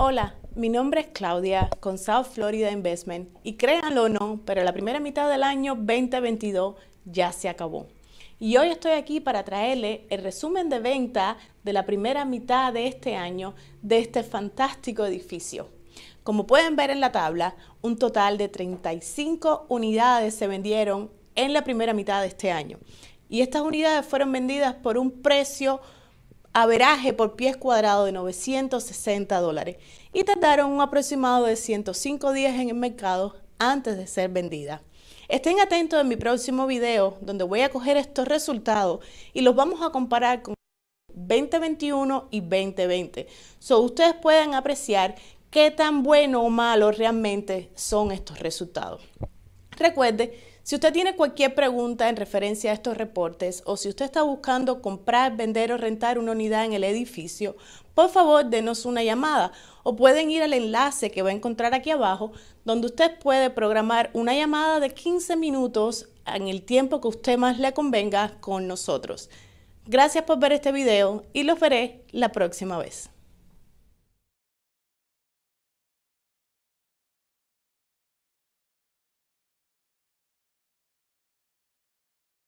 Hola, mi nombre es Claudia con South Florida Investment y créanlo o no, pero la primera mitad del año 2022 ya se acabó. Y hoy estoy aquí para traerle el resumen de venta de la primera mitad de este año de este fantástico edificio. Como pueden ver en la tabla, un total de 35 unidades se vendieron en la primera mitad de este año. Y estas unidades fueron vendidas por un precio averaje por pies cuadrado de 960 dólares y tardaron un aproximado de 105 días en el mercado antes de ser vendida. Estén atentos en mi próximo video donde voy a coger estos resultados y los vamos a comparar con 2021 y 2020. So ustedes pueden apreciar qué tan bueno o malo realmente son estos resultados. Recuerde, si usted tiene cualquier pregunta en referencia a estos reportes o si usted está buscando comprar, vender o rentar una unidad en el edificio, por favor denos una llamada o pueden ir al enlace que va a encontrar aquí abajo donde usted puede programar una llamada de 15 minutos en el tiempo que usted más le convenga con nosotros. Gracias por ver este video y los veré la próxima vez.